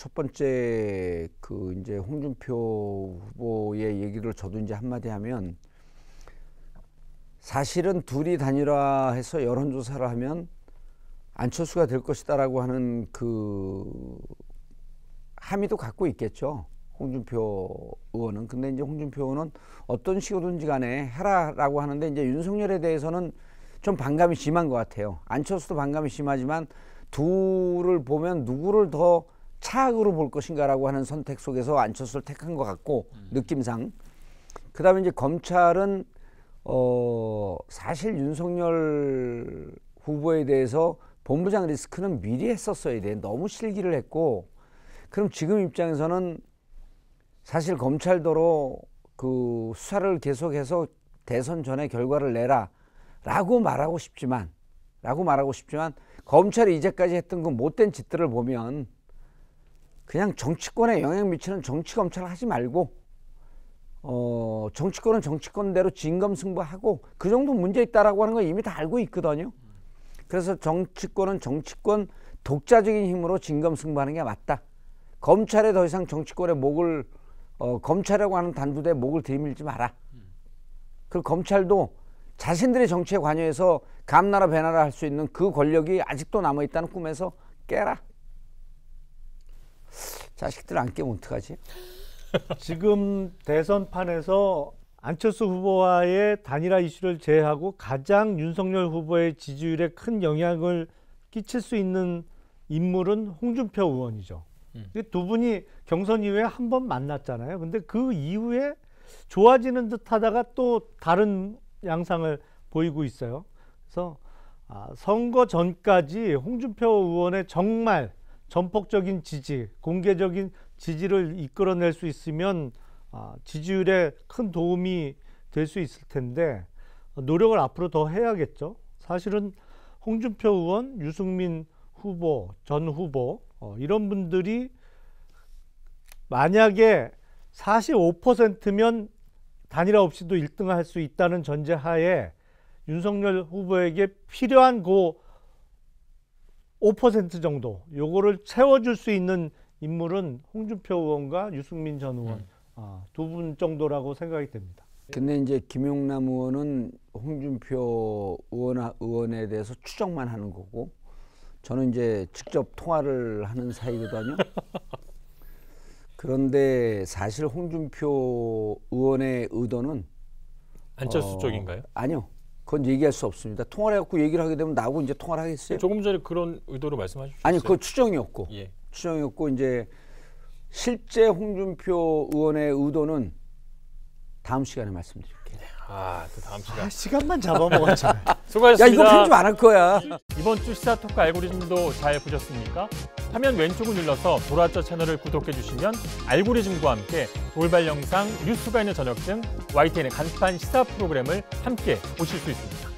첫 번째 그 이제 홍준표 후보의 얘기를 저도 이제 한마디 하면 사실은 둘이 단일화해서 여론조사를 하면 안철수가 될 것이다라고 하는 그 함의도 갖고 있겠죠. 홍준표 의원은 근데 이제 홍준표 의원은 어떤 식으로든지 간에 해라라고 하는데 이제 윤석열에 대해서는 좀 반감이 심한 것 같아요. 안철수도 반감이 심하지만 둘을 보면 누구를 더 차악으로 볼 것인가라고 하는 선택 속에서 안철수를 택한 것 같고 음. 느낌상 그다음에 이제 검찰은 어 사실 윤석열 후보에 대해서 본부장 리스크는 미리 했었어야 돼 너무 실기를 했고 그럼 지금 입장에서는 사실 검찰도로 그 수사를 계속해서 대선 전에 결과를 내라라고 말하고 싶지만 라고 말하고 싶지만 검찰이 이제까지 했던 그 못된 짓들을 보면 그냥 정치권에 영향 미치는 정치 검찰 하지 말고 어 정치권은 정치권대로 진검승부하고 그 정도 문제 있다라고 하는 거 이미 다 알고 있거든요. 그래서 정치권은 정치권 독자적인 힘으로 진검승부하는 게 맞다. 검찰에 더 이상 정치권의 목을 어, 검찰이라고 하는 단두대에 목을 들이밀지 마라. 그리고 검찰도 자신들의 정치에 관여해서 감나라 배나라 할 수 있는 그 권력이 아직도 남아 있다는 꿈에서 깨라. 자식들 안 깨면 어떡하지? 지금 대선판에서 안철수 후보와의 단일화 이슈를 제외하고 가장 윤석열 후보의 지지율에 큰 영향을 끼칠 수 있는 인물은 홍준표 의원이죠. 음. 두 분이 경선 이후에 한 번 만났잖아요. 근데 그 이후에 좋아지는 듯 하다가 또 다른 양상을 보이고 있어요. 그래서 아, 선거 전까지 홍준표 의원의 정말 전폭적인 지지, 공개적인 지지를 이끌어낼 수 있으면 아, 지지율에 큰 도움이 될 수 있을 텐데 노력을 앞으로 더 해야겠죠. 사실은 홍준표 의원, 유승민 후보, 전 후보 어, 이런 분들이 만약에 45%면 단일화 없이도 1등할 수 있다는 전제하에 윤석열 후보에게 필요한 고그 5% 정도 요거를 채워줄 수 있는 인물은 홍준표 의원과 유승민 전 의원 음. 아, 두분 정도라고 생각이 됩니다. 근데 이제 김용남 의원은 홍준표 의원, 의원에 대해서 추정만 하는 거고 저는 이제 직접 통화를 하는 사이거든요. 그런데 사실 홍준표 의원의 의도는 안철수 어, 쪽인가요? 아니요. 그건 얘기할 수 없습니다. 통화를 해갖고 얘기를 하게 되면 나하고 이제 통화를 하겠어요? 조금 전에 그런 의도로 말씀하셨어 아니, 그 추정이었고. 예. 추정이었고 이제 실제 홍준표 의원의 의도는 다음 시간에 말씀드릴게요. 아, 또 다음 시간. 아, 시간만 잡아먹었잖아. 수고하셨습니다. 야, 이거 편집 안할 거야. 이번 주 시사 토크 알고리즘도 잘 보셨습니까? 화면 왼쪽을 눌러서 돌아저 채널을 구독해 주시면 알고리즘과 함께 돌발 영상, 뉴스가 있는 저녁 등 YTN의 간판 시사 프로그램을 함께 보실 수 있습니다.